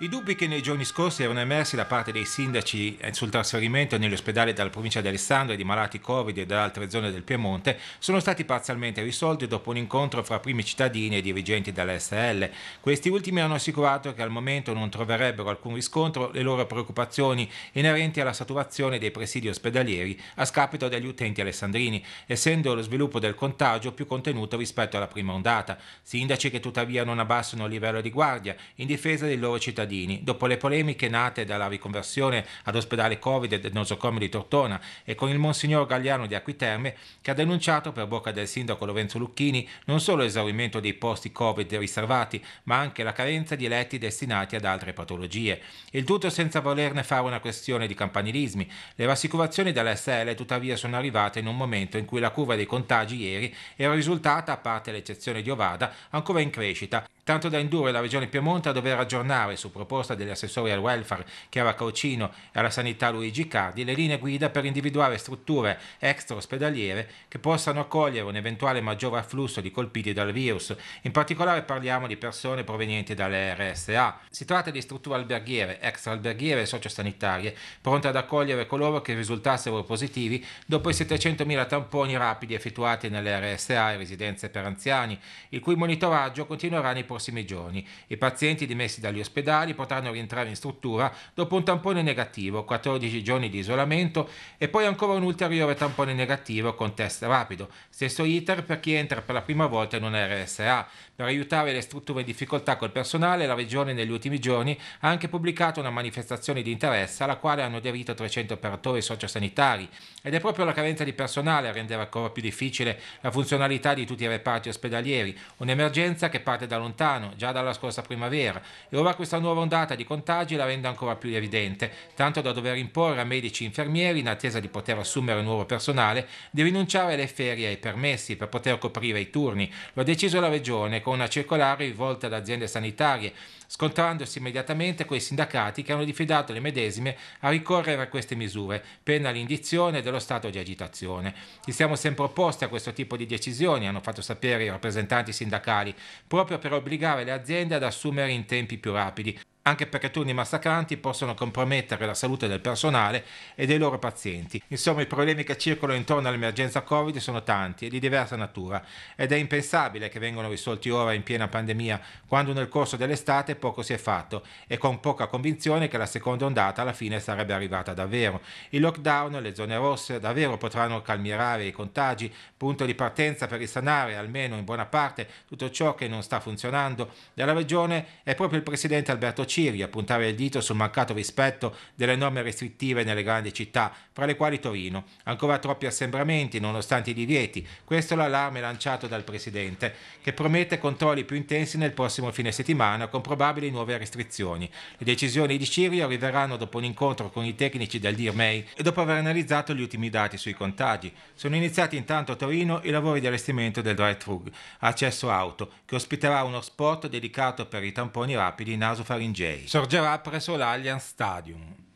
I dubbi che nei giorni scorsi erano emersi da parte dei sindaci eh, sul trasferimento negli ospedali dalla provincia di Alessandria di malati Covid e da altre zone del Piemonte sono stati parzialmente risolti dopo un incontro fra primi cittadini e dirigenti dell'SL. Questi ultimi hanno assicurato che al momento non troverebbero alcun riscontro le loro preoccupazioni inerenti alla saturazione dei presidi ospedalieri a scapito degli utenti alessandrini, essendo lo sviluppo del contagio più contenuto rispetto alla prima ondata. Sindaci che tuttavia non abbassano il livello di guardia in difesa dei loro cittadini cittadini, dopo le polemiche nate dalla riconversione ad ospedale Covid del nosocomio di Tortona e con il Monsignor Gagliano di Acquiterme che ha denunciato per bocca del sindaco Lorenzo Lucchini non solo l'esaurimento dei posti Covid riservati, ma anche la carenza di letti destinati ad altre patologie. Il tutto senza volerne fare una questione di campanilismi. Le rassicurazioni dell'SL tuttavia sono arrivate in un momento in cui la curva dei contagi ieri era risultata, a parte l'eccezione di Ovada, ancora in crescita tanto da indurre la Regione Piemonte a dover aggiornare, su proposta degli assessori al welfare Chiara Caucino e alla sanità Luigi Cardi, le linee guida per individuare strutture extra-ospedaliere che possano accogliere un eventuale maggior afflusso di colpiti dal virus. In particolare parliamo di persone provenienti dalle RSA. Si tratta di strutture alberghiere, extra-alberghiere e sociosanitarie, pronte ad accogliere coloro che risultassero positivi dopo i 700.000 tamponi rapidi effettuati nelle RSA e residenze per anziani, il cui monitoraggio continuerà nei prossimi prossimi giorni. I pazienti dimessi dagli ospedali potranno rientrare in struttura dopo un tampone negativo, 14 giorni di isolamento e poi ancora un ulteriore tampone negativo con test rapido. Stesso iter per chi entra per la prima volta in una RSA. Per aiutare le strutture in difficoltà col personale, la Regione negli ultimi giorni ha anche pubblicato una manifestazione di interesse alla quale hanno aderito 300 operatori sociosanitari ed è proprio la carenza di personale a rendere ancora più difficile la funzionalità di tutti i reparti ospedalieri, un'emergenza che parte da lontano lontano, già dalla scorsa primavera, e ora questa nuova ondata di contagi la rende ancora più evidente, tanto da dover imporre a medici e infermieri, in attesa di poter assumere nuovo personale, di rinunciare alle ferie e ai permessi per poter coprire i turni. Lo ha deciso la Regione con una circolare rivolta ad aziende sanitarie, scontrandosi immediatamente con i sindacati che hanno diffidato le medesime a ricorrere a queste misure, pena l'indizione dello stato di agitazione. Ci siamo sempre opposti a questo tipo di decisioni, hanno fatto sapere i rappresentanti sindacali, proprio per obbedire obbligare le aziende ad assumere in tempi più rapidi anche perché turni massacranti possono compromettere la salute del personale e dei loro pazienti. Insomma, i problemi che circolano intorno all'emergenza Covid sono tanti e di diversa natura ed è impensabile che vengano risolti ora in piena pandemia, quando nel corso dell'estate poco si è fatto e con poca convinzione che la seconda ondata alla fine sarebbe arrivata davvero. Il lockdown e le zone rosse davvero potranno calmierare i contagi, punto di partenza per risanare almeno in buona parte tutto ciò che non sta funzionando. Della regione è proprio il presidente Alberto Cini piaceri a puntare il dito sul mancato rispetto delle norme restrittive nelle grandi città, fra le quali Torino. Ancora troppi assembramenti nonostante i divieti. Questo è l'allarme lanciato dal Presidente, che promette controlli più intensi nel prossimo fine settimana con probabili nuove restrizioni. Le decisioni di Cirio arriveranno dopo un incontro con i tecnici del DIRMEI e dopo aver analizzato gli ultimi dati sui contagi. Sono iniziati intanto a Torino i lavori di allestimento del drive-thru, accesso auto, che ospiterà uno spot dedicato per i tamponi rapidi nasofaringei Sorgerà presso l'Allianz Stadium.